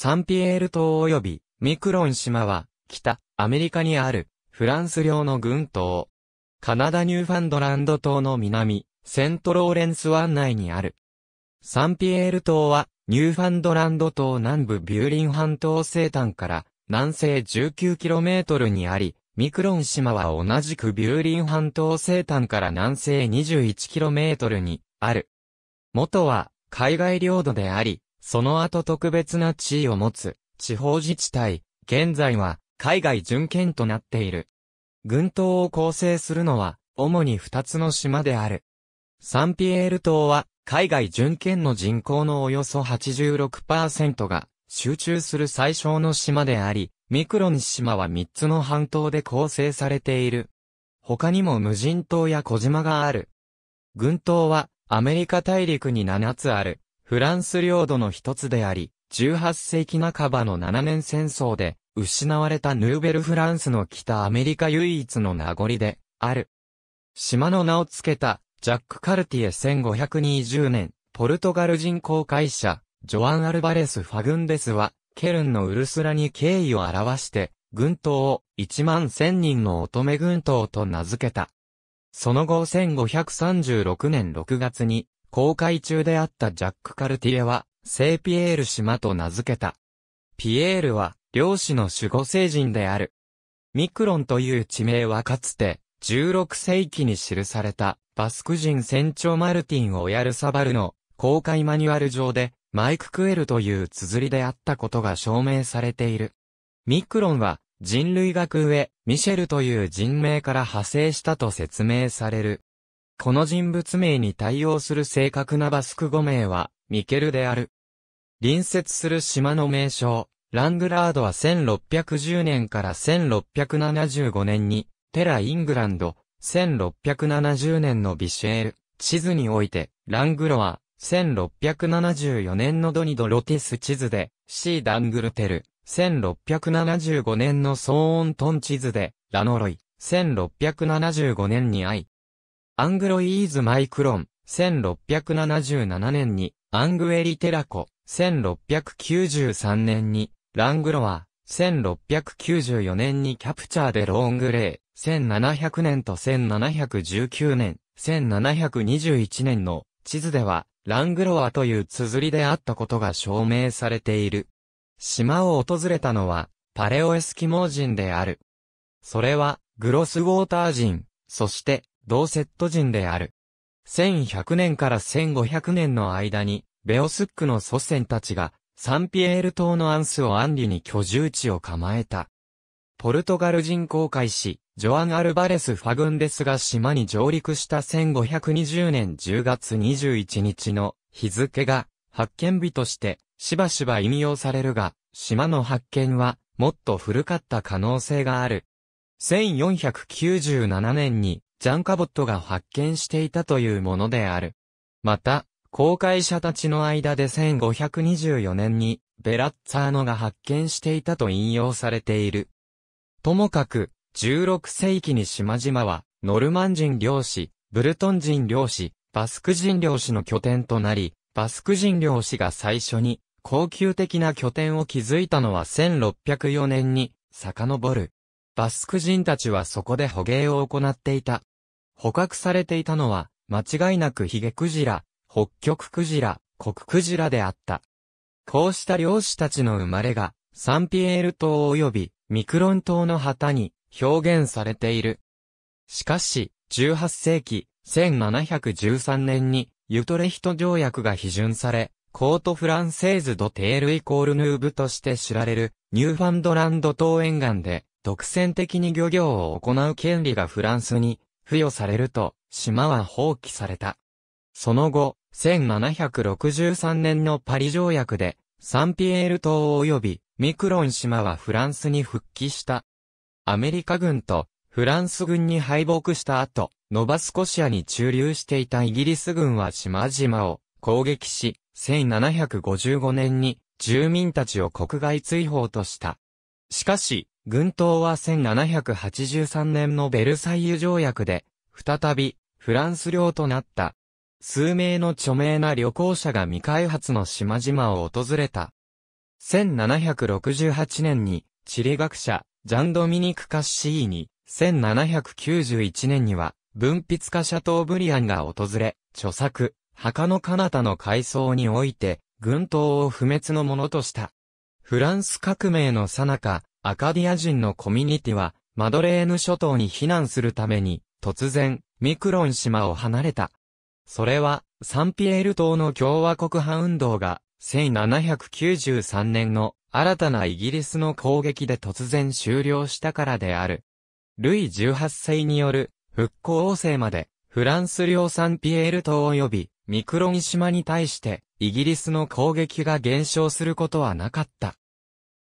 サンピエール島及びミクロン島は、北、アメリカにある、フランス領の群島。カナダニューファンドランド島の南、セントローレンス湾内にある。サンピエール島は、ニューファンドランド島南部ビューリン半島西端から南西 19km にあり、ミクロン島は同じくビューリン半島西端から南西 21km にある。元は海外領土であり、その後特別な地位を持つ、地方自治体、現在は、海外準検となっている。群島を構成するのは、主に二つの島である。サンピエール島は、海外準検の人口のおよそ86%が、集中する最小の島であり、ミクロン島は3つの半島で構成されている。他にも無人島や小島がある。群島は、アメリカ大陸に7つある。フランス領土の一つであり、18世紀半ばの7年戦争で、失われたヌーベルフランスの北アメリカ唯一の名残で、ある。島の名を付けた、ジャック・カルティエ1520年、ポルトガル人航海者、ジョアン・アルバレス・ファグンデスは、ケルンのウルスラに敬意を表して、軍島を1万1000人の乙女軍島と名付けた。その後1536年6月に公開中であったジャック・カルティエは、聖ピエール島と名付けた。ピエールは、漁師の守護聖人である。ミクロンという地名はかつて、16世紀に記された、バスク人船長マルティン・オヤルサバルの公開マニュアル上で、マイク・クエルという綴りであったことが証明されている。ミクロンは、人類学上、ミシェルという人名から派生したと説明される。この人物名に対応する正確なバスク語名は、ミケルである。隣接する島の名称、ラングラードは1610年から1675年に、テラ・イングランド、1670年のビシェール、地図において、ラングロは、1674年のドニド・ロティス地図で、シー・ダングルテル、1675年のソーントン地図で、ラノロイ、1675年にアイ、アングロイーズ・マイクロン、1677年に、アングエリ・テラコ、1693年に、ラングロア、1694年にキャプチャーでローングレー、1700年と1719年、1721年の地図では、ラングロアという綴りであったことが証明されている。島を訪れたのは、パレオエスキモー人である。それは、グロスウォーター人、そして、同セット人である。1100年から1500年の間に、ベオスックの祖先たちが、サンピエール島のアンスをアンリに居住地を構えた。ポルトガル人航海士、ジョアン・アルバレス・ファグンデスが島に上陸した1520年10月21日の日付が発見日としてしばしば引用されるが、島の発見はもっと古かった可能性がある。1497年にジャンカボットが発見していたというものである。また、公開者たちの間で1524年にベラッツァーノが発見していたと引用されている。ともかく、16世紀に島々は、ノルマン人漁師、ブルトン人漁師、バスク人漁師の拠点となり、バスク人漁師が最初に高級的な拠点を築いたのは1604年に遡る。バスク人たちはそこで捕鯨を行っていた。捕獲されていたのは、間違いなくヒゲクジラ、北極クジラ、コククジラであった。こうした漁師たちの生まれが、サンピエール島及びミクロン島の旗に表現されている。しかし、18世紀1713年にユトレヒト条約が批准され、コートフランセーズ・ド・テール・イコール・ヌーブとして知られるニューファンドランド島沿岸で独占的に漁業を行う権利がフランスに付与されると、島は放棄された。その後、1763年のパリ条約で、サンピエール島及びミクロン島はフランスに復帰した。アメリカ軍とフランス軍に敗北した後、ノバスコシアに駐留していたイギリス軍は島々を攻撃し、1755年に住民たちを国外追放とした。しかし、軍島は1783年のベルサイユ条約で、再び、フランス領となった。数名の著名な旅行者が未開発の島々を訪れた。1768年に、地理学者、ジャンドミニク・カッシーに、1791年には、文筆家シャトーブリアンが訪れ、著作、墓の彼方の階層において、軍島を不滅のものとした。フランス革命の最中、アカディア人のコミュニティは、マドレーヌ諸島に避難するために、突然、ミクロン島を離れた。それは、サンピエール島の共和国派運動が、1793年の新たなイギリスの攻撃で突然終了したからである。ルイ18世による復興王政まで、フランス領サンピエール島及び、ミクロン島に対して、イギリスの攻撃が減少することはなかった。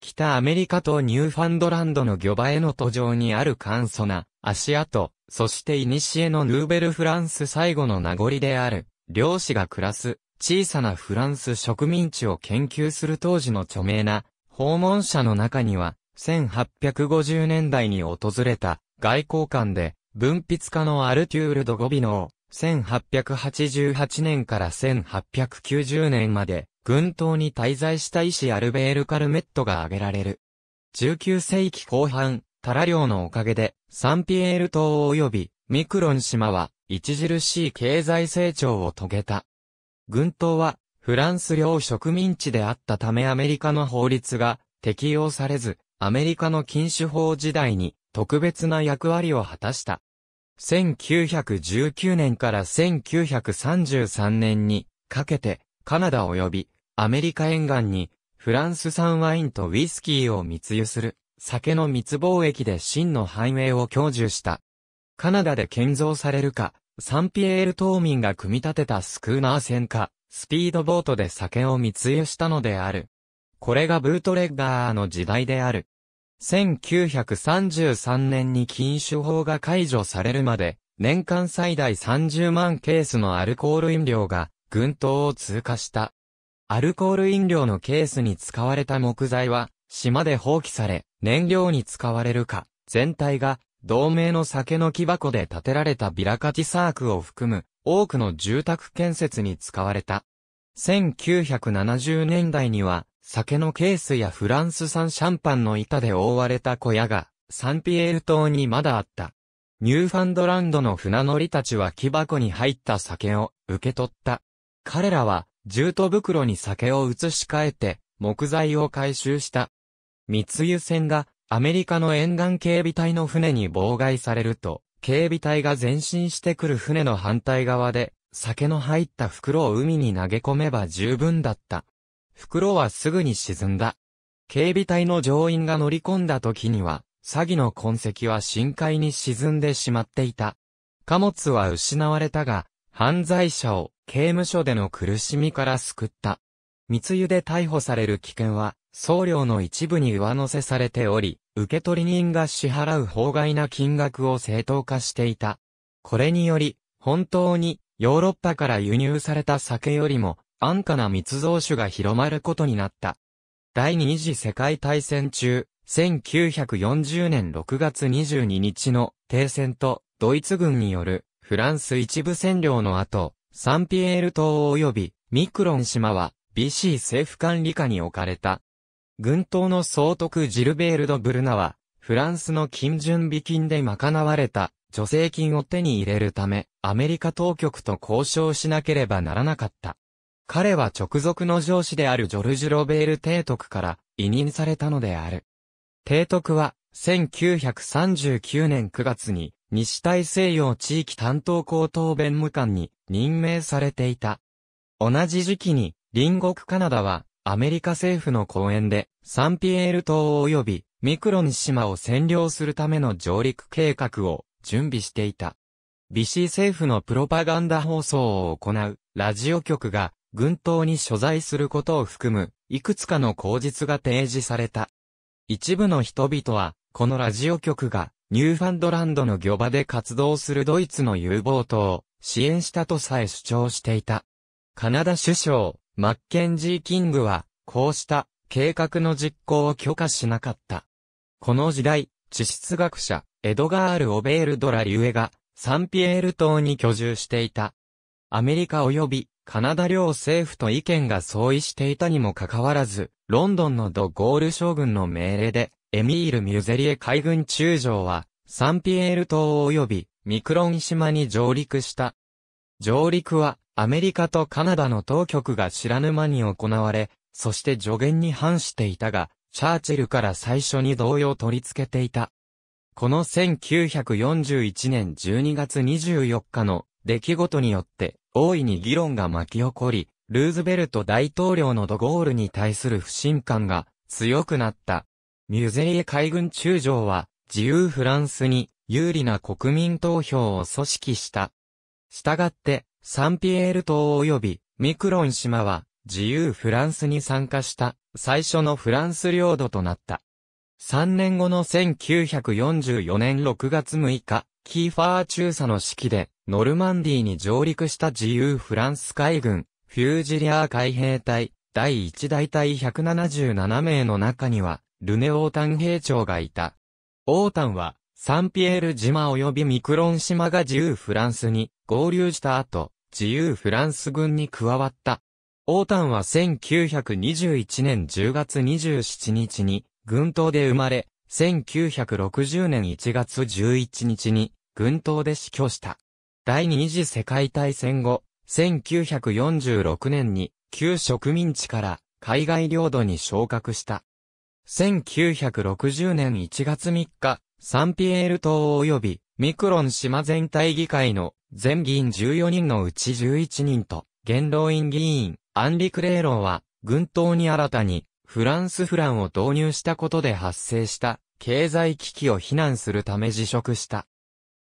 北アメリカとニューファンドランドの魚場への途上にある簡素な足跡、そして古のヌーベルフランス最後の名残である、漁師が暮らす小さなフランス植民地を研究する当時の著名な訪問者の中には、1850年代に訪れた外交官で文筆家のアルテュール・ド・ゴビノー、1888年から1890年まで、軍島に滞在した医師アルベール・カルメットが挙げられる。19世紀後半、タラ領のおかげで、サンピエール島及び、ミクロン島は、著しい経済成長を遂げた。軍島は、フランス領植民地であったためアメリカの法律が適用されず、アメリカの禁酒法時代に特別な役割を果たした。1919年から1933年にかけてカナダ及びアメリカ沿岸にフランス産ワインとウイスキーを密輸する酒の密貿易で真の繁栄を享受した。カナダで建造されるか、サンピエール島民が組み立てたスクーナー船か、スピードボートで酒を密輸したのである。これがブートレッガーの時代である。1933年に禁酒法が解除されるまで、年間最大30万ケースのアルコール飲料が、群島を通過した。アルコール飲料のケースに使われた木材は、島で放棄され、燃料に使われるか、全体が、同盟の酒の木箱で建てられたビラカティサークを含む、多くの住宅建設に使われた。1970年代には、酒のケースやフランス産シャンパンの板で覆われた小屋が、サンピエール島にまだあった。ニューファンドランドの船乗りたちは木箱に入った酒を受け取った。彼らは、重都袋に酒を移し替えて、木材を回収した。密輸船が、アメリカの沿岸警備隊の船に妨害されると、警備隊が前進してくる船の反対側で、酒の入った袋を海に投げ込めば十分だった。袋はすぐに沈んだ。警備隊の乗員が乗り込んだ時には、詐欺の痕跡は深海に沈んでしまっていた。貨物は失われたが、犯罪者を刑務所での苦しみから救った。密輸で逮捕される危険は、送料の一部に上乗せされており、受取人が支払う法外な金額を正当化していた。これにより、本当にヨーロッパから輸入された酒よりも安価な密造酒が広まることになった。第二次世界大戦中、1940年6月22日の停戦とドイツ軍によるフランス一部占領の後、サンピエール島及びミクロン島は BC 政府管理下に置かれた。軍島の総督ジルベールド・ブルナは、フランスの金準備金で賄われた助成金を手に入れるため、アメリカ当局と交渉しなければならなかった。彼は直属の上司であるジョルジュ・ロベール提督から委任されたのである。提督は、1939年9月に、西大西洋地域担当高等弁務官に任命されていた。同じ時期に、隣国カナダは、アメリカ政府の講演で、サンピエール島及び、ミクロン島を占領するための上陸計画を準備していた。BC 政府のプロパガンダ放送を行うラジオ局が軍島に所在することを含む、いくつかの口実が提示された。一部の人々は、このラジオ局が、ニューファンドランドの漁場で活動するドイツの U ボートを支援したとさえ主張していた。カナダ首相、マッケンジー・キングは、こうした計画の実行を許可しなかった。この時代、地質学者、エドガール・オベール・ドラ・リュエが、サンピエール島に居住していた。アメリカ及びカナダ両政府と意見が相違していたにもかかわらず、ロンドンのド・ゴール将軍の命令で、エミール・ミュゼリエ海軍中将は、サンピエール島及び、ミクロン島に上陸した。上陸は、アメリカとカナダの当局が知らぬ間に行われ、そして助言に反していたが、チャーチルから最初に同様取り付けていた。この1941年12月24日の出来事によって、大いに議論が巻き起こり、ルーズベルト大統領のドゴールに対する不信感が強くなった。ミュゼリエ海軍中将は、自由フランスに有利な国民投票を組織した。したがって、サンピエール島及びミクロン島は自由フランスに参加した最初のフランス領土となった。3年後の1944年6月6日、キーファー中佐の指揮で、ノルマンディーに上陸した自由フランス海軍、フュージリアー海兵隊、第1大隊177名の中には、ルネ・オータン兵長がいた。オータンは、サンピエール島及びミクロン島が自由フランスに合流した後、自由フランス軍に加わった。オータンは1921年10月27日に、軍島で生まれ、1960年1月11日に、軍刀で死去した。第二次世界大戦後、1946年に旧植民地から海外領土に昇格した。1960年1月3日、サンピエール島及びミクロン島全体議会の全議員14人のうち11人と、元老院議員、アンリ・クレーローは、軍刀に新たに、フランスフランを導入したことで発生した、経済危機を非難するため辞職した。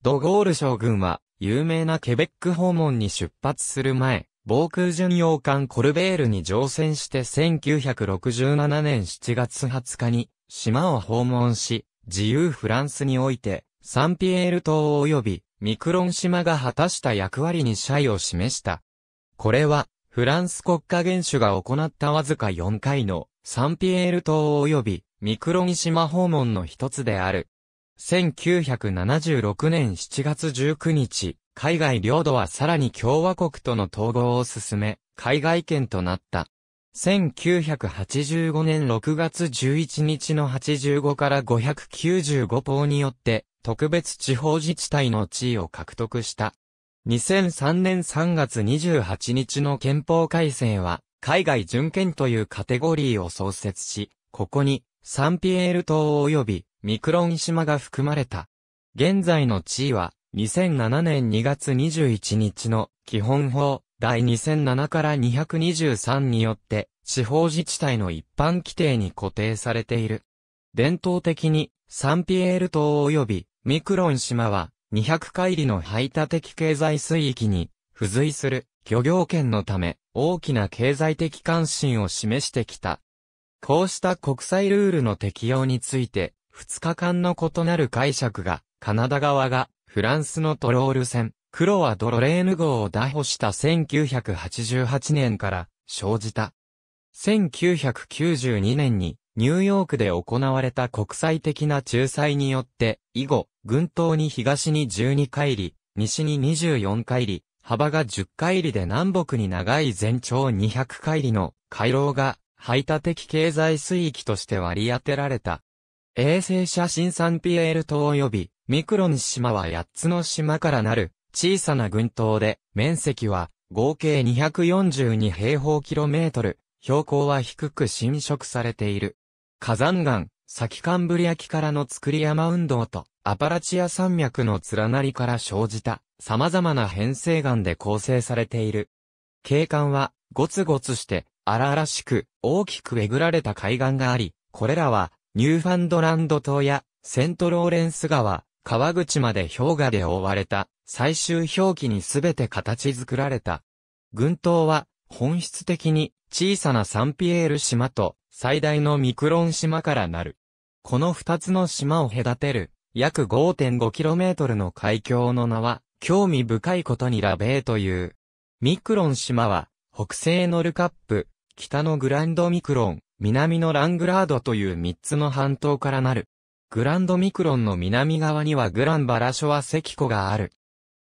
ドゴール将軍は、有名なケベック訪問に出発する前、防空巡洋艦コルベールに乗船して1967年7月20日に、島を訪問し、自由フランスにおいて、サンピエール島及び、ミクロン島が果たした役割に謝意を示した。これは、フランス国家元首が行ったわずか4回の、サンピエール島及び、ミクロン島訪問の一つである。1976年7月19日、海外領土はさらに共和国との統合を進め、海外圏となった。1985年6月11日の85から595法によって、特別地方自治体の地位を獲得した。2003年3月28日の憲法改正は、海外準権というカテゴリーを創設し、ここに、サンピエール島及びミクロン島が含まれた。現在の地位は、2007年2月21日の基本法第2007から223によって、地方自治体の一般規定に固定されている。伝統的に、サンピエール島及びミクロン島は、200海里の排他的経済水域に付随する漁業権のため大きな経済的関心を示してきた。こうした国際ルールの適用について二日間の異なる解釈が、カナダ側が、フランスのトロール船、クロア・ドロレーヌ号を打破した1988年から生じた。1992年にニューヨークで行われた国際的な仲裁によって以後、群島に東に12海里、西に24海里、幅が10海里で南北に長い全長200海里の回廊が排他的経済水域として割り当てられた。衛星写真サンピエール島及び、ミクロン島は8つの島からなる、小さな群島で、面積は、合計242平方キロメートル、標高は低く侵食されている。火山岩、先カンブリア紀からの作り山運動と、アパラチア山脈の連なりから生じた、様々な変成岩で構成されている。景観は、ゴツゴツして、荒々しく、大きくえぐられた海岸があり、これらは、ニューファンドランド島やセントローレンス川、川口まで氷河で覆われた最終氷期にすべて形作られた。群島は本質的に小さなサンピエール島と最大のミクロン島からなる。この二つの島を隔てる約 5.5km の海峡の名は興味深いことにラベーという。ミクロン島は北西のルカップ、北のグランドミクロン、南のラングラードという三つの半島からなる。グランドミクロンの南側にはグランバラショワ石湖がある。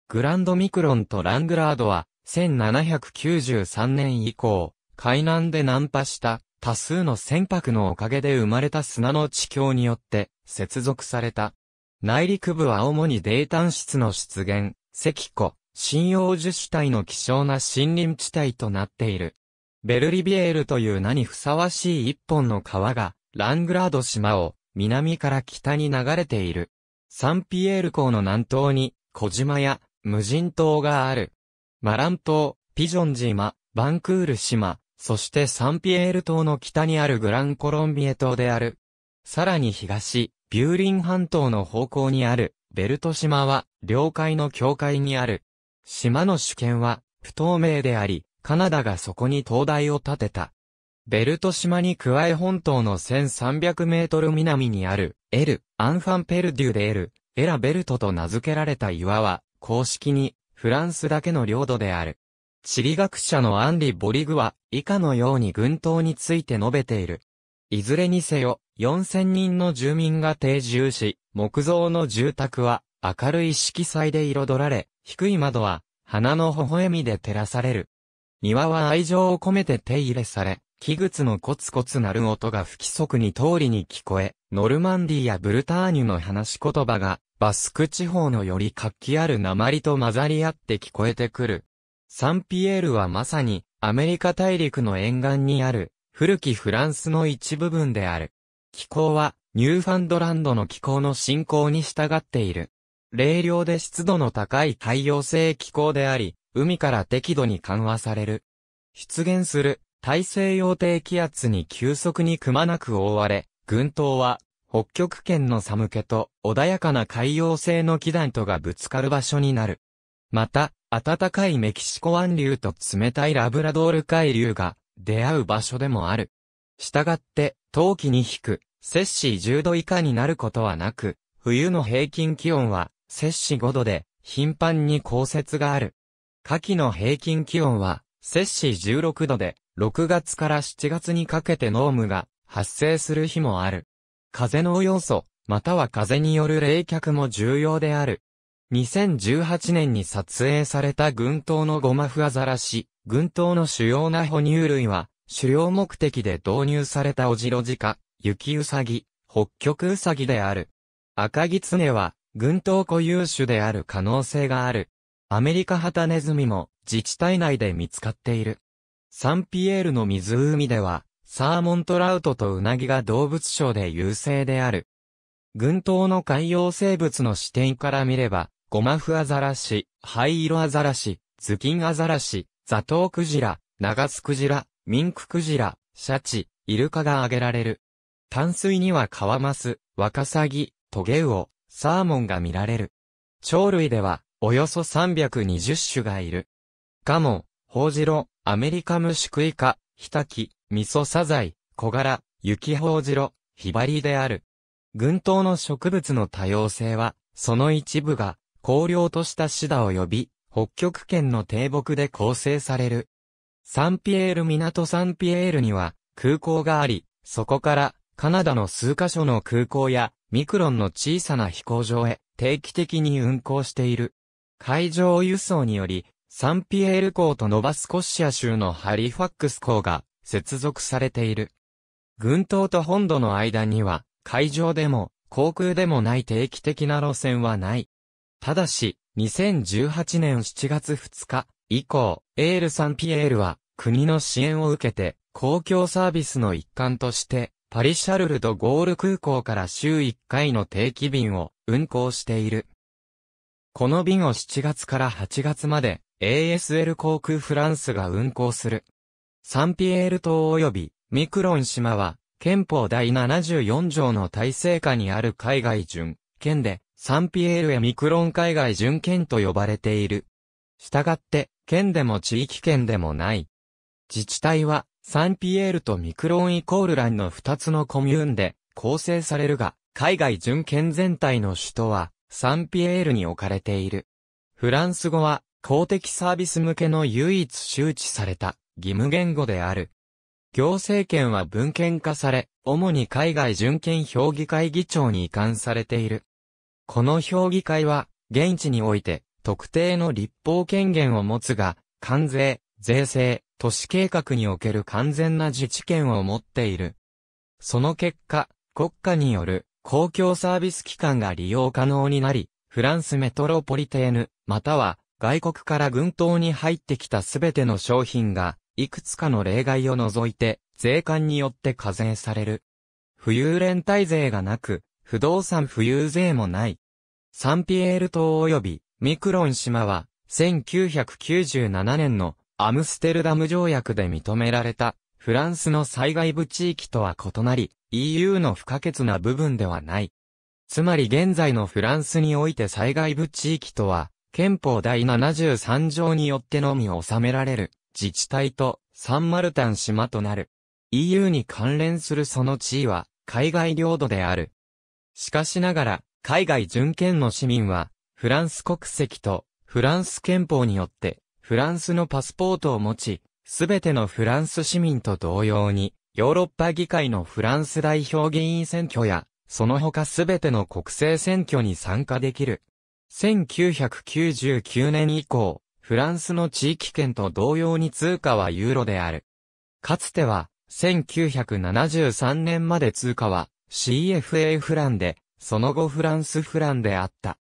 グランドミクロンとラングラードは、1793年以降、海南で難破した多数の船舶のおかげで生まれた砂の地境によって接続された。内陸部は主に泥炭質の出現、石湖、信葉樹主体の希少な森林地帯となっている。ベルリビエールという名にふさわしい一本の川が、ラングラード島を南から北に流れている。サンピエール港の南東に小島や無人島がある。マラン島、ピジョン島、バンクール島、そしてサンピエール島の北にあるグランコロンビエ島である。さらに東、ビューリン半島の方向にあるベルト島は領海の境界にある。島の主権は不透明であり、カナダがそこに灯台を建てた。ベルト島に加え本島の1300メートル南にある、エル、アンファンペルデュでエル、エラベルトと名付けられた岩は、公式に、フランスだけの領土である。地理学者のアンリ・ボリグは、以下のように群島について述べている。いずれにせよ、4000人の住民が定住し、木造の住宅は、明るい色彩で彩られ、低い窓は、花の微笑みで照らされる。庭は愛情を込めて手入れされ、器物のコツコツ鳴る音が不規則に通りに聞こえ、ノルマンディやブルターニュの話し言葉が、バスク地方のより活気ある鉛と混ざり合って聞こえてくる。サンピエールはまさに、アメリカ大陸の沿岸にある、古きフランスの一部分である。気候は、ニューファンドランドの気候の進行に従っている。冷涼で湿度の高い海洋性気候であり、海から適度に緩和される。出現する大西洋低気圧に急速にくまなく覆われ、群島は北極圏の寒気と穏やかな海洋性の気団とがぶつかる場所になる。また、暖かいメキシコ湾流と冷たいラブラドール海流が出会う場所でもある。したがって、冬季に引く、摂氏10度以下になることはなく、冬の平均気温は摂氏5度で、頻繁に降雪がある。夏季の平均気温は、摂氏16度で、6月から7月にかけて濃霧が発生する日もある。風の要素、または風による冷却も重要である。2018年に撮影された群島のゴマフアザラシ、群島の主要な哺乳類は、狩猟目的で導入されたオジロジカ、雪ウサギ、北極ウサギである。赤ギツネは、群島固有種である可能性がある。アメリカハタネズミも自治体内で見つかっている。サンピエールの湖では、サーモントラウトとウナギが動物賞で優勢である。群島の海洋生物の視点から見れば、ゴマフアザラシ、灰色アザラシ、ズキンアザラシ、ザトウクジラ、ナガスクジラ、ミンククジラ、シャチ、イルカが挙げられる。淡水にはカワマス、ワカサギ、トゲウオ、サーモンが見られる。鳥類では、およそ320種がいる。カモ、ホウジロ、アメリカムシクイカ、ヒタキ、ミソサザイ、コガラ、ユキホウジロ、ヒバリである。群島の植物の多様性は、その一部が、荒涼としたシダを呼び、北極圏の低木で構成される。サンピエール港サンピエールには空港があり、そこからカナダの数カ所の空港やミクロンの小さな飛行場へ定期的に運航している。海上輸送により、サンピエール港とノバスコシア州のハリファックス港が接続されている。群島と本土の間には、海上でも航空でもない定期的な路線はない。ただし、2018年7月2日以降、エール・サンピエールは国の支援を受けて公共サービスの一環として、パリシャルルド・ゴール空港から週1回の定期便を運航している。この便を7月から8月まで ASL 航空フランスが運航する。サンピエール島及びミクロン島は憲法第74条の体制下にある海外準県でサンピエールやミクロン海外準県と呼ばれている。したがって県でも地域圏でもない。自治体はサンピエールとミクロンイコールランの2つのコミューンで構成されるが、海外準県全体の首都はサンピエールに置かれている。フランス語は公的サービス向けの唯一周知された義務言語である。行政権は文献化され、主に海外準権評議会議長に移管されている。この評議会は、現地において、特定の立法権限を持つが、関税、税制、都市計画における完全な自治権を持っている。その結果、国家による公共サービス機関が利用可能になり、フランスメトロポリテーヌ、または外国から軍島に入ってきたすべての商品が、いくつかの例外を除いて、税関によって課税される。浮遊連帯税がなく、不動産浮遊税もない。サンピエール島及びミクロン島は、1997年のアムステルダム条約で認められたフランスの災害部地域とは異なり、EU の不可欠な部分ではない。つまり現在のフランスにおいて災害部地域とは、憲法第73条によってのみ収められる自治体とサンマルタン島となる。EU に関連するその地位は海外領土である。しかしながら、海外準権の市民は、フランス国籍とフランス憲法によって、フランスのパスポートを持ち、すべてのフランス市民と同様に、ヨーロッパ議会のフランス代表議員選挙や、その他すべての国政選挙に参加できる。1999年以降、フランスの地域圏と同様に通貨はユーロである。かつては、1973年まで通貨は CFA フランで、その後フランスフランであった。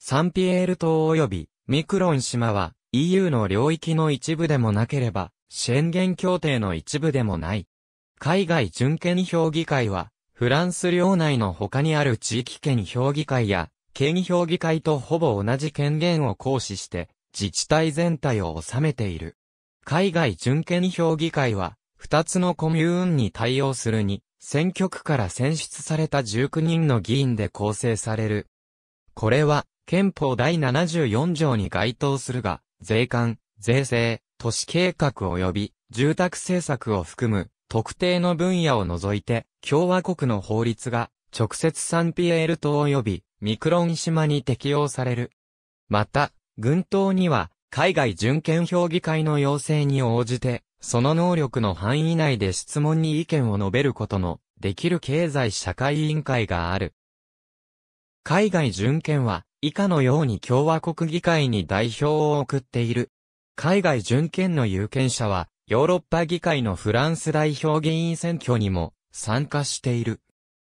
サンピエール島及びミクロン島は EU の領域の一部でもなければ、宣言協定の一部でもない。海外準権評議会は、フランス領内の他にある地域権評議会や、県評議会とほぼ同じ権限を行使して、自治体全体を治めている。海外準権評議会は、二つのコミューンに対応するに、選挙区から選出された19人の議員で構成される。これは、憲法第74条に該当するが、税関、税制、都市計画及び住宅政策を含む特定の分野を除いて、共和国の法律が直接サンピエール島及びミクロン島に適用される。また、軍島には海外準権評議会の要請に応じて、その能力の範囲内で質問に意見を述べることのできる経済社会委員会がある。海外準権は以下のように共和国議会に代表を送っている。海外準権の有権者は、ヨーロッパ議会のフランス代表議員選挙にも参加している。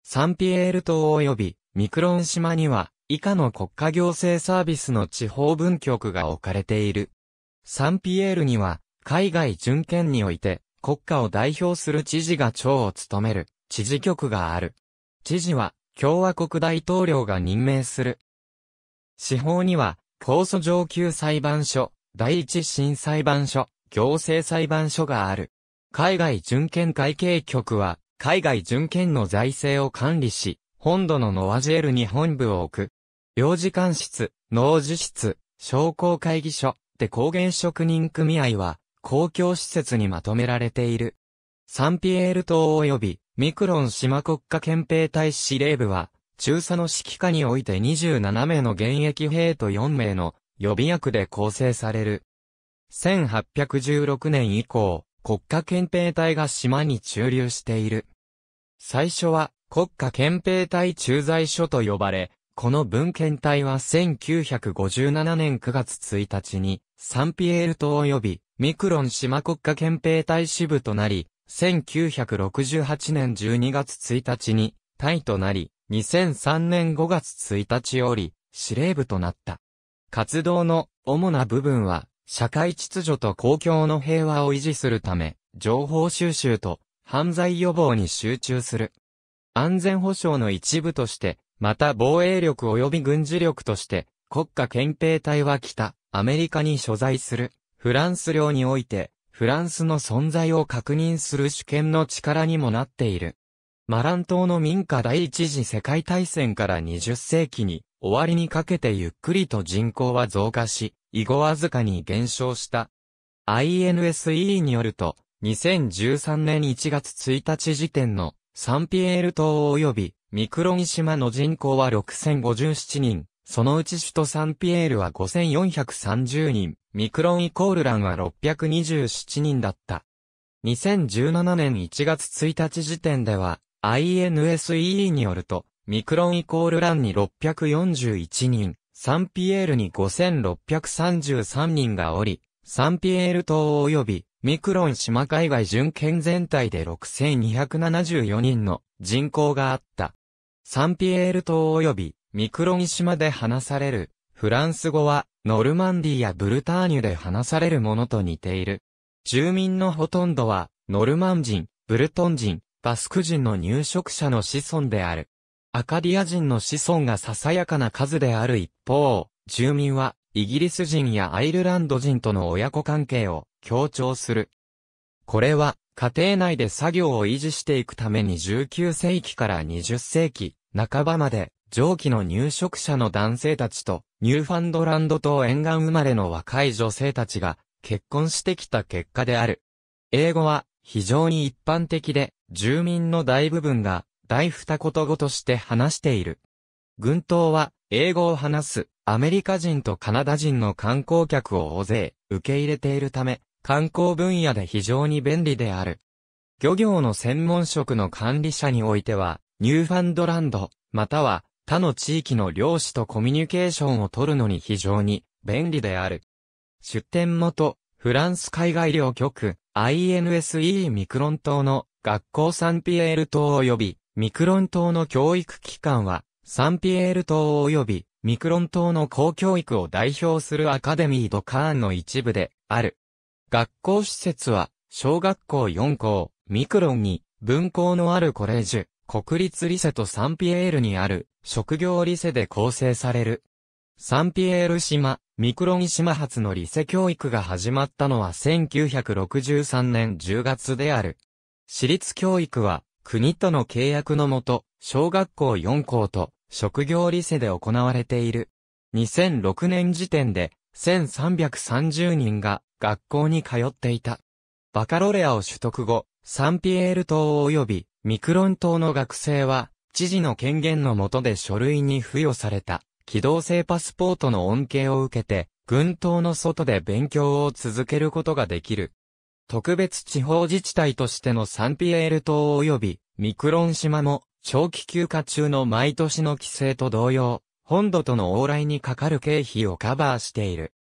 サンピエール島及びミクロン島には以下の国家行政サービスの地方分局が置かれている。サンピエールには海外準権において国家を代表する知事が長を務める知事局がある。知事は共和国大統領が任命する。司法には控訴上級裁判所、第一審裁判所、行政裁判所がある。海外準権会計局は、海外準権の財政を管理し、本土のノアジェルに本部を置く。領事官室、農事室、商工会議所、で工原職人組合は、公共施設にまとめられている。サンピエール島及び、ミクロン島国家憲兵隊司令部は、中佐の指揮下において27名の現役兵と4名の予備役で構成される。1816年以降、国家憲兵隊が島に駐留している。最初は国家憲兵隊駐在所と呼ばれ、この文献隊は1957年9月1日にサンピエール島及びミクロン島国家憲兵隊支部となり、1968年12月1日に隊となり、2003年5月1日より司令部となった。活動の主な部分は、社会秩序と公共の平和を維持するため、情報収集と犯罪予防に集中する。安全保障の一部として、また防衛力及び軍事力として、国家憲兵隊は北、アメリカに所在する、フランス領において、フランスの存在を確認する主権の力にもなっている。マラン島の民家第一次世界大戦から20世紀に、終わりにかけてゆっくりと人口は増加し、以後わずかに減少した。INSE によると、2013年1月1日時点のサンピエール島及びミクロニ島の人口は6057人、そのうち首都サンピエールは5430人、ミクロンイコールランは627人だった。2017年1月1日時点では、INSEE によると、ミクロンイコールランに641人、サンピエールに5633人がおり、サンピエール島及びミクロン島海外準県全体で6274人の人口があった。サンピエール島及びミクロン島で話されるフランス語はノルマンディやブルターニュで話されるものと似ている。住民のほとんどはノルマン人、ブルトン人、バスク人の入植者の子孫である。アカディア人の子孫がささやかな数である一方、住民はイギリス人やアイルランド人との親子関係を強調する。これは家庭内で作業を維持していくために19世紀から20世紀半ばまで上記の入植者の男性たちとニューファンドランド島沿岸生まれの若い女性たちが結婚してきた結果である。英語は非常に一般的で住民の大部分が大二言語として話している。群島は、英語を話す、アメリカ人とカナダ人の観光客を大勢、受け入れているため、観光分野で非常に便利である。漁業の専門職の管理者においては、ニューファンドランド、または他の地域の漁師とコミュニケーションを取るのに非常に便利である。出店元、フランス海外漁局、INSE ミクロン島の学校サンピエール島及びミクロン島の教育機関は、サンピエール島及び、ミクロン島の公教育を代表するアカデミードカーンの一部で、ある。学校施設は、小学校4校、ミクロンに、分校のあるコレージュ、国立リセとサンピエールにある、職業リセで構成される。サンピエール島、ミクロン島発のリセ教育が始まったのは1963年10月である。私立教育は、国との契約のもと、小学校4校と職業理性で行われている。2006年時点で1330人が学校に通っていた。バカロレアを取得後、サンピエール島及びミクロン島の学生は、知事の権限の下で書類に付与された、機動性パスポートの恩恵を受けて、軍島の外で勉強を続けることができる。特別地方自治体としてのサンピエール島及びミクロン島も長期休暇中の毎年の規制と同様、本土との往来にかかる経費をカバーしている。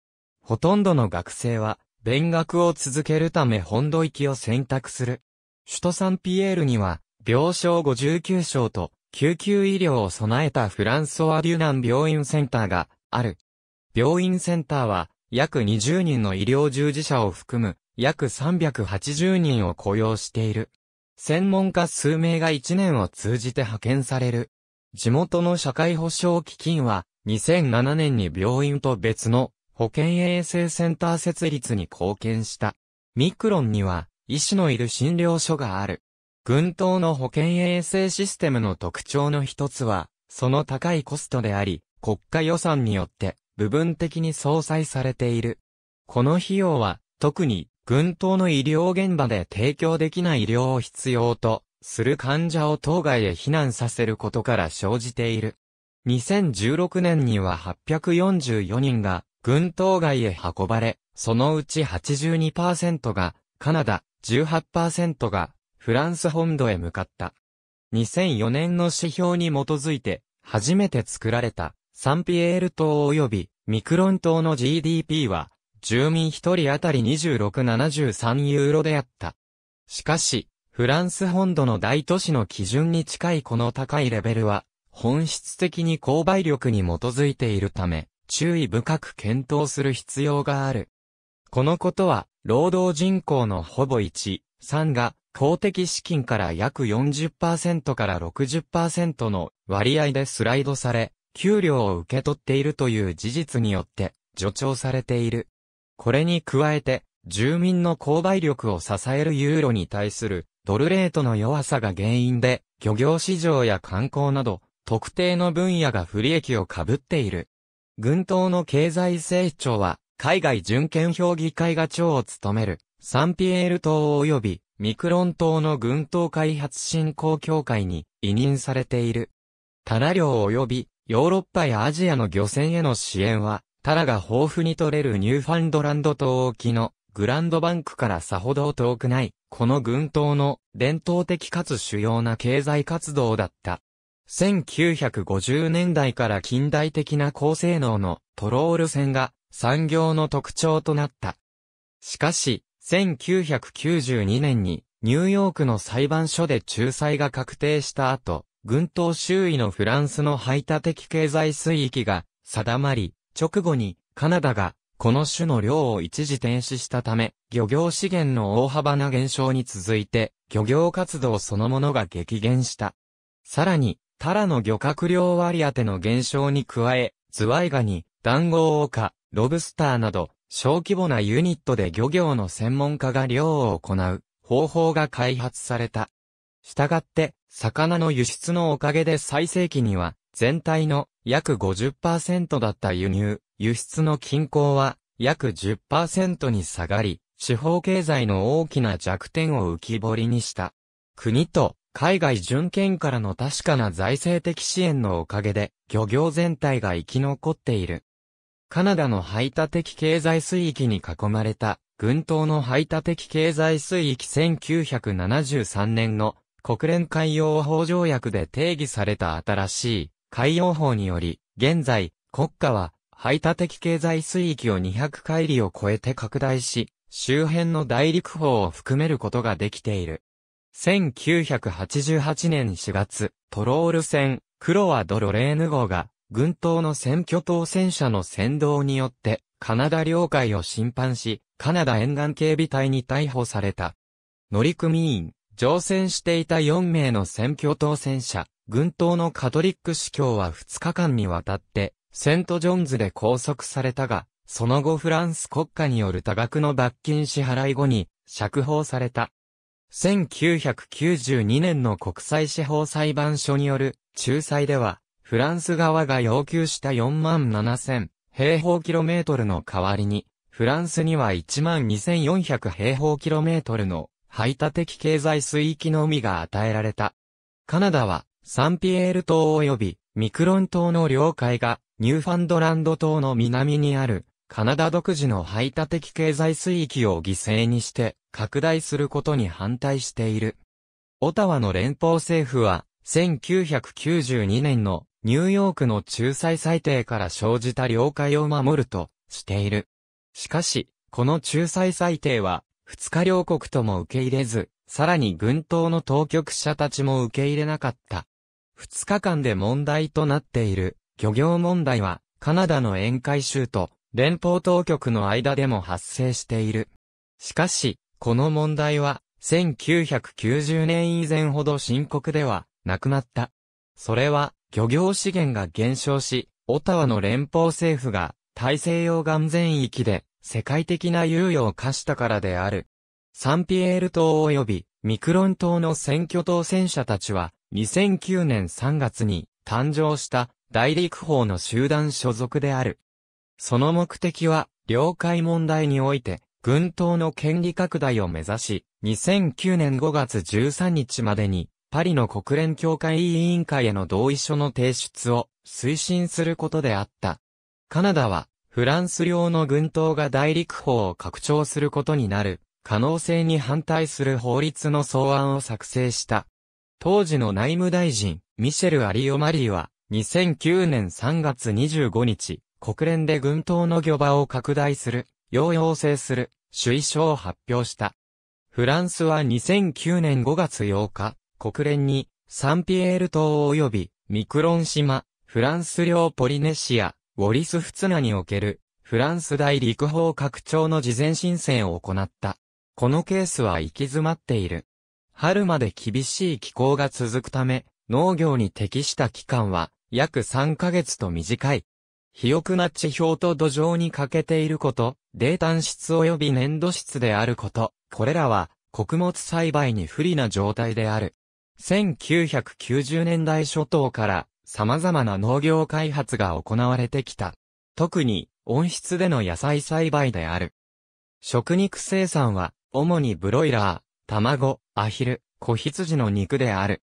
ほとんどの学生は、勉学を続けるため本土行きを選択する。首都サンピエールには、病床59床と、救急医療を備えたフランソア・デュナン病院センターがある。病院センターは、約20人の医療従事者を含む約380人を雇用している。専門家数名が1年を通じて派遣される。地元の社会保障基金は、2007年に病院と別の保健衛生センター設立に貢献した。ミクロンには、医師のいる診療所がある。群島の保健衛生システムの特徴の一つは、その高いコストであり、国家予算によって部分的に相殺されている。この費用は、特に軍島の医療現場で提供できない医療を必要とする患者を当該へ避難させることから生じている。2016年には844人が軍島外へ運ばれ、そのうち82%がカナダ、18%がフランス本土へ向かった。2004年の指標に基づいて初めて作られたサンピエール島及びミクロン島の GDP は住民一人当たり2673ユーロであった。しかし、フランス本土の大都市の基準に近いこの高いレベルは、本質的に購買力に基づいているため、注意深く検討する必要がある。このことは、労働人口のほぼ1、3が、公的資金から約40%から60%の割合でスライドされ、給料を受け取っているという事実によって、助長されている。これに加えて、住民の購買力を支えるユーロに対するドルレートの弱さが原因で、漁業市場や観光など、特定の分野が不利益を被っている。軍島の経済成長は、海外準権評議会が長を務める、サンピエール島及び、ミクロン島の軍島開発振興協会に委任されている。タラ漁及び、ヨーロッパやアジアの漁船への支援は、タラが豊富に取れるニューファンドランド島沖のグランドバンクからさほど遠くない、この群島の伝統的かつ主要な経済活動だった。1950年代から近代的な高性能のトロール船が産業の特徴となった。しかし、1992年にニューヨークの裁判所で仲裁が確定した後、群島周囲のフランスの排他的経済水域が定まり、直後に、カナダが、この種の漁を一時停止したため、漁業資源の大幅な減少に続いて、漁業活動そのものが激減した。さらに、タラの漁獲量割当の減少に加え、ズワイガニ、ダンゴオオカ、ロブスターなど、小規模なユニットで漁業の専門家が漁を行う方法が開発された。したがって、魚の輸出のおかげで最盛期には、全体の約50%だった輸入、輸出の均衡は約10%に下がり、地方経済の大きな弱点を浮き彫りにした。国と海外準権からの確かな財政的支援のおかげで漁業全体が生き残っている。カナダの排他的経済水域に囲まれた群島の排他的経済水域1973年の国連海洋法条約で定義された新しい海洋法により、現在、国家は、排他的経済水域を200海里を超えて拡大し、周辺の大陸法を含めることができている。1988年4月、トロール船、クロワド・ロレーヌ号が、軍島の選挙当選者の先導によって、カナダ領海を侵犯し、カナダ沿岸警備隊に逮捕された。乗組員、乗船していた4名の選挙当選者、軍党のカトリック司教は2日間にわたって、セントジョンズで拘束されたが、その後フランス国家による多額の罰金支払い後に釈放された。1992年の国際司法裁判所による仲裁では、フランス側が要求した4万7000平方キロメートルの代わりに、フランスには1万2400平方キロメートルの排他的経済水域のみが与えられた。カナダはサンピエール島及びミクロン島の領海がニューファンドランド島の南にあるカナダ独自の排他的経済水域を犠牲にして拡大することに反対している。オタワの連邦政府は1992年のニューヨークの仲裁裁定から生じた領海を守るとしている。しかし、この仲裁裁定は2日両国とも受け入れず、さらに軍島の当局者たちも受け入れなかった。2日間で問題となっている漁業問題は、カナダの沿海州と連邦当局の間でも発生している。しかし、この問題は、1990年以前ほど深刻ではなくなった。それは、漁業資源が減少し、オタワの連邦政府が大西洋岸全域で世界的な猶予を課したからである。サンピエール島及びミクロン島の選挙当選者たちは2009年3月に誕生した大陸法の集団所属である。その目的は、領海問題において、軍島の権利拡大を目指し、2009年5月13日までに、パリの国連協会委員会への同意書の提出を推進することであった。カナダは、フランス領の軍島が大陸法を拡張することになる、可能性に反対する法律の草案を作成した。当時の内務大臣、ミシェル・アリオ・マリーは、2009年3月25日、国連で軍島の漁場を拡大する、要要請する、主意書を発表した。フランスは2009年5月8日、国連に、サンピエール島及び、ミクロン島、フランス領ポリネシア、ウォリスフツナにおける、フランス大陸法拡張の事前申請を行った。このケースは行き詰まっている。春まで厳しい気候が続くため、農業に適した期間は約3ヶ月と短い。肥沃な地表と土壌に欠けていること、泥炭質及び粘土質であること、これらは穀物栽培に不利な状態である。1990年代初頭から様々な農業開発が行われてきた。特に温室での野菜栽培である。食肉生産は主にブロイラー、卵、アヒル、子羊の肉である。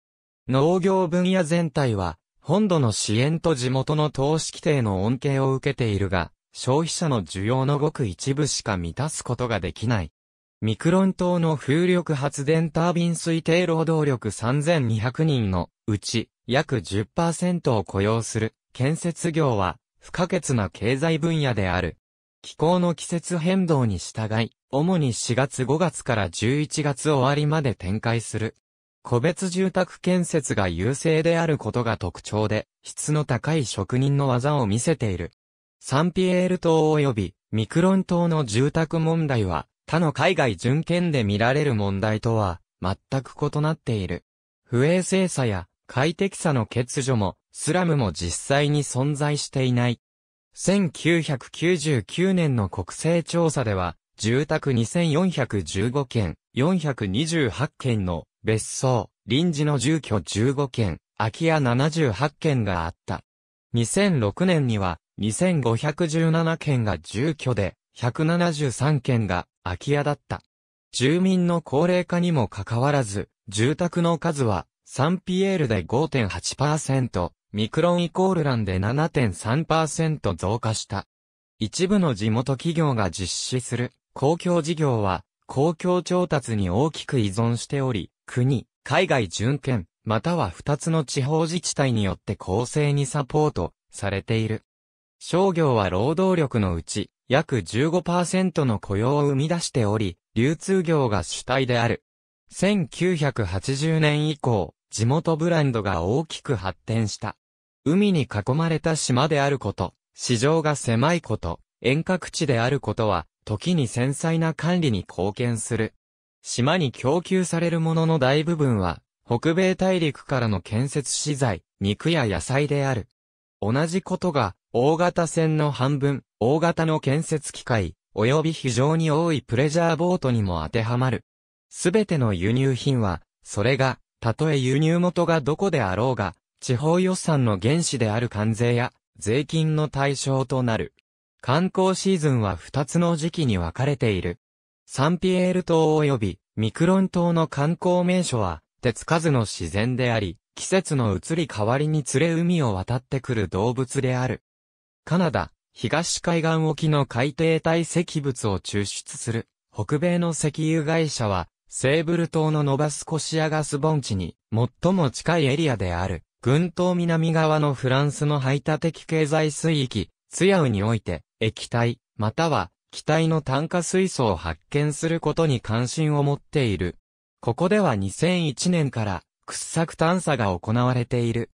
農業分野全体は、本土の支援と地元の投資規定の恩恵を受けているが、消費者の需要のごく一部しか満たすことができない。ミクロン島の風力発電タービン推定労働力3200人のうち約10%を雇用する建設業は不可欠な経済分野である。気候の季節変動に従い、主に4月5月から11月終わりまで展開する。個別住宅建設が優勢であることが特徴で、質の高い職人の技を見せている。サンピエール島及びミクロン島の住宅問題は、他の海外準県で見られる問題とは、全く異なっている。不衛生さや快適さの欠如も、スラムも実際に存在していない。1999年の国勢調査では、住宅2415件、428件の別荘、臨時の住居15件、空き家78件があった。2006年には、2517件が住居で、173件が空き家だった。住民の高齢化にもかかわらず、住宅の数は、サンピエールで5.8%、ミクロンイコール欄で7.3%増加した。一部の地元企業が実施する公共事業は公共調達に大きく依存しており、国、海外準県、または2つの地方自治体によって公正にサポートされている。商業は労働力のうち約15%の雇用を生み出しており、流通業が主体である。1980年以降、地元ブランドが大きく発展した。海に囲まれた島であること、市場が狭いこと、遠隔地であることは、時に繊細な管理に貢献する。島に供給されるものの大部分は、北米大陸からの建設資材、肉や野菜である。同じことが、大型船の半分、大型の建設機械、及び非常に多いプレジャーボートにも当てはまる。すべての輸入品は、それが、たとえ輸入元がどこであろうが、地方予算の原資である関税や税金の対象となる。観光シーズンは2つの時期に分かれている。サンピエール島及びミクロン島の観光名所は手つかずの自然であり、季節の移り変わりにつれ海を渡ってくる動物である。カナダ、東海岸沖の海底堆積物を抽出する、北米の石油会社は、セーブル島のノバスコシアガス盆地に、最も近いエリアである。群島南側のフランスの排他的経済水域、ツヤウにおいて、液体、または、気体の炭化水素を発見することに関心を持っている。ここでは2001年から、掘削探査が行われている。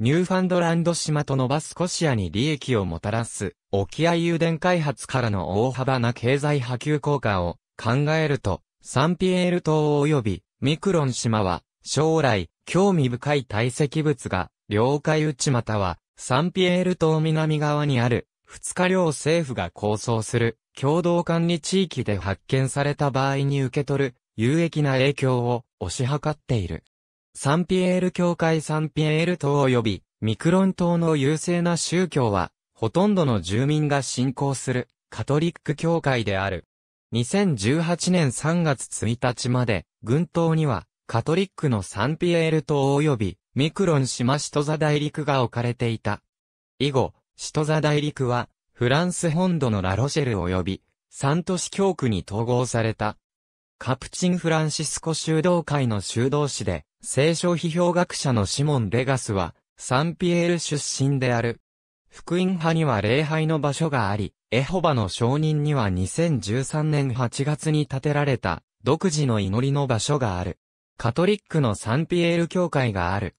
ニューファンドランド島とノバスコシアに利益をもたらす、沖合油田開発からの大幅な経済波及効果を考えると、サンピエール島及びミクロン島は、将来、興味深い堆積物が、領海内または、サンピエール島南側にある、二日領政府が構想する、共同管理地域で発見された場合に受け取る、有益な影響を推し量っている。サンピエール教会サンピエール島及び、ミクロン島の優勢な宗教は、ほとんどの住民が信仰する、カトリック教会である。2018年3月1日まで、群島には、カトリックのサンピエール島及び、ミクロン島シトザ大陸が置かれていた。以後、シトザ大陸は、フランス本土のラロシェル及び、サント市教区に統合された。カプチンフランシスコ修道会の修道士で、聖書批評学者のシモン・レガスは、サンピエール出身である。福音派には礼拝の場所があり、エホバの証人には2013年8月に建てられた、独自の祈りの場所がある。カトリックのサンピエール教会がある。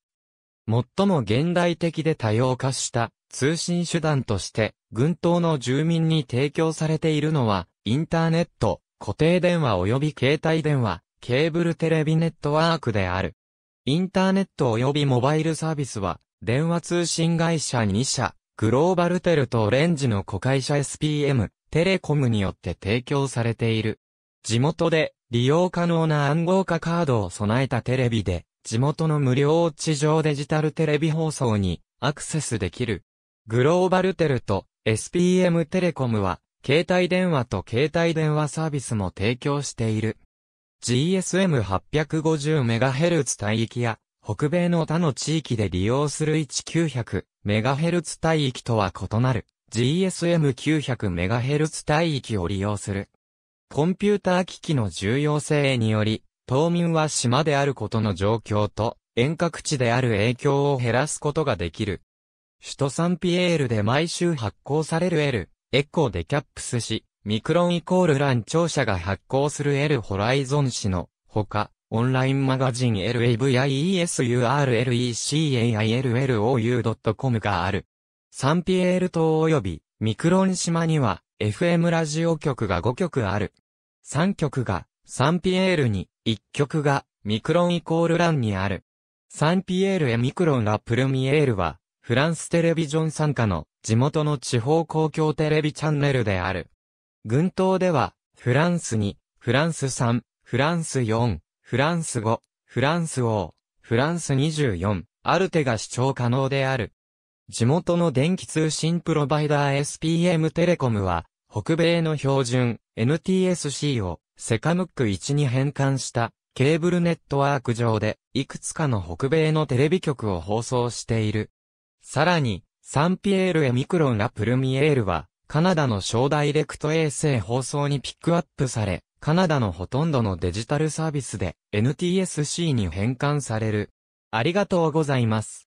最も現代的で多様化した通信手段として、群島の住民に提供されているのは、インターネット、固定電話及び携帯電話、ケーブルテレビネットワークである。インターネット及びモバイルサービスは、電話通信会社2社、グローバルテルとオレンジの子会社 SPM、テレコムによって提供されている。地元で利用可能な暗号化カードを備えたテレビで、地元の無料地上デジタルテレビ放送にアクセスできる。グローバルテルと SPM テレコムは、携帯電話と携帯電話サービスも提供している。GSM850MHz 帯域や、北米の他の地域で利用する 1900MHz 帯域とは異なる GSM900MHz 帯域を利用する。コンピューター機器の重要性により、島民は島であることの状況と、遠隔地である影響を減らすことができる。首都サンピエールで毎週発行される L、エコーでキャップスし、ミクロンイコールラン庁舎が発行する L ホライゾン誌の、ほか、オンラインマガジン LAVIESURLECAILLOU.com がある。サンピエール島及びミクロン島には FM ラジオ局が5局ある。3局がサンピエールに、1局がミクロンイコールランにある。サンピエールへミクロンラプルミエールは、フランステレビジョン参加の地元の地方公共テレビチャンネルである。群島では、フランス2、フランス3、フランス4、フランス5、フランス王、フランス24、アルテが視聴可能である。地元の電気通信プロバイダー SPM テレコムは、北米の標準 NTSC をセカムック1に変換したケーブルネットワーク上でいくつかの北米のテレビ局を放送している。さらに、サンピエールエミクロンラプルミエールはカナダの小ダイレクト衛星放送にピックアップされ、カナダのほとんどのデジタルサービスで NTSC に変換される。ありがとうございます。